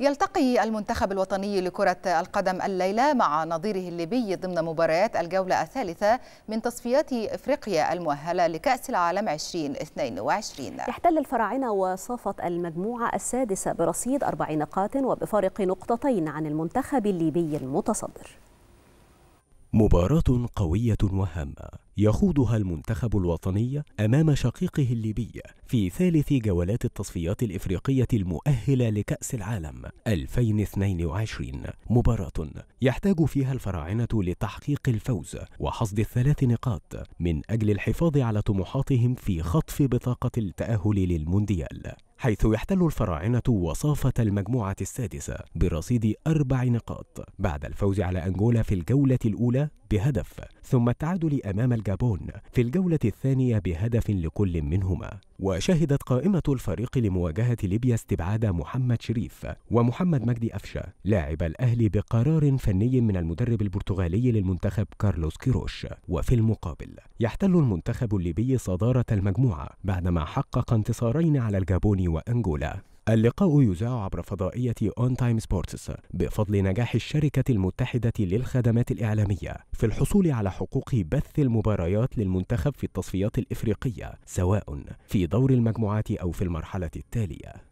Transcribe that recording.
يلتقي المنتخب الوطني لكرة القدم الليلة مع نظيره الليبي ضمن مباريات الجولة الثالثة من تصفيات إفريقيا المؤهلة لكأس العالم 2022 يحتل الفراعنة وصافة المجموعة السادسة برصيد أربع نقاط وبفارق نقطتين عن المنتخب الليبي المتصدر مباراة قوية وهامة يخوضها المنتخب الوطني أمام شقيقه الليبي في ثالث جولات التصفيات الإفريقية المؤهلة لكأس العالم 2022 مباراة يحتاج فيها الفراعنة لتحقيق الفوز وحصد الثلاث نقاط من أجل الحفاظ على طموحاتهم في خطف بطاقة التأهل للمونديال حيث يحتل الفراعنة وصافة المجموعة السادسة برصيد أربع نقاط بعد الفوز على أنغولا في الجولة الأولى بهدف ثم التعادل أمام الجابون في الجولة الثانية بهدف لكل منهما وشهدت قائمة الفريق لمواجهة ليبيا استبعاد محمد شريف ومحمد مجدي أفشا لاعب الأهلي بقرار فني من المدرب البرتغالي للمنتخب كارلوس كيروش وفي المقابل يحتل المنتخب الليبي صدارة المجموعة بعدما حقق انتصارين على الجابون وأنجولا اللقاء يذاع عبر فضائية أون تايم سبورتس بفضل نجاح الشركة المتحدة للخدمات الإعلامية في الحصول على حقوق بث المباريات للمنتخب في التصفيات الإفريقية سواء في دور المجموعات أو في المرحلة التالية